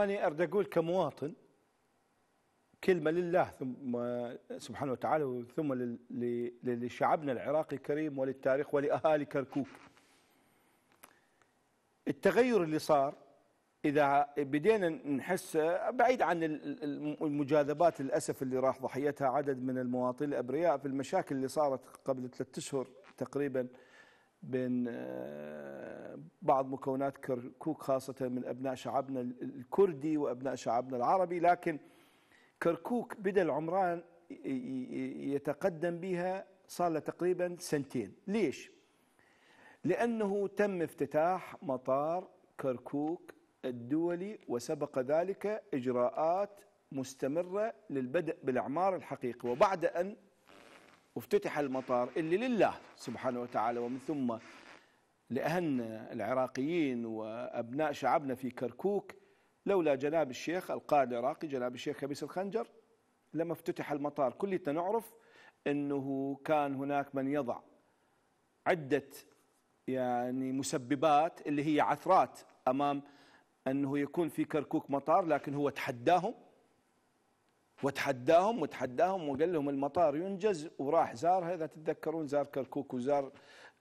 أنا أرد أقول كمواطن كلمة لله ثم سبحانه وتعالى ثم لشعبنا العراقي الكريم وللتاريخ ولأهالي كركوك التغير اللي صار إذا بدينا نحس بعيد عن المجاذبات للأسف اللي راح ضحيتها عدد من المواطنين الأبرياء في المشاكل اللي صارت قبل ثلاثة أشهر تقريباً بين آه، بعض مكونات كركوك خاصة من أبناء شعبنا الكردي وأبناء شعبنا العربي لكن كركوك بدأ العمران يتقدم بها صار له تقريبا سنتين ليش؟ لأنه تم افتتاح مطار كركوك الدولي وسبق ذلك إجراءات مستمرة للبدء بالإعمار الحقيقي وبعد أن وافتتح المطار اللي لله سبحانه وتعالى ومن ثم لأهلنا العراقيين وأبناء شعبنا في كركوك لولا جناب الشيخ القائد العراقي جناب الشيخ خبيث الخنجر لما افتتح المطار كلنا نعرف أنه كان هناك من يضع عدة يعني مسببات اللي هي عثرات أمام أنه يكون في كركوك مطار لكن هو تحداهم وتحداهم وتحداهم وقال لهم المطار ينجز وراح زار هذا تتذكرون زار كركوك وزار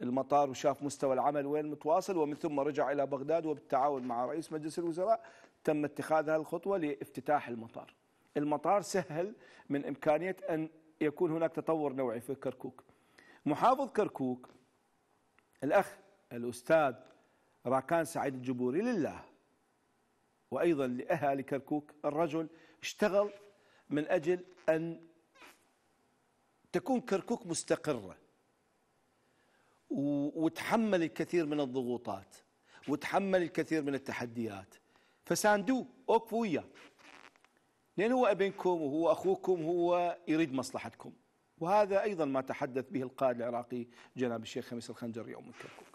المطار وشاف مستوى العمل وين متواصل ومن ثم رجع إلى بغداد وبالتعاون مع رئيس مجلس الوزراء تم اتخاذ الخطوة لافتتاح المطار المطار سهل من إمكانية أن يكون هناك تطور نوعي في كركوك محافظ كركوك الأخ الأستاذ راكان سعيد الجبوري لله وأيضا لأهالي كركوك الرجل اشتغل من أجل أن تكون كركوك مستقرة وتحمل الكثير من الضغوطات وتحمل الكثير من التحديات فساندوه اوقفوا وياه لأن هو ابنكم وهو أخوكم هو يريد مصلحتكم وهذا أيضا ما تحدث به القائد العراقي جناب الشيخ خميس الخنجر يوم الكركوك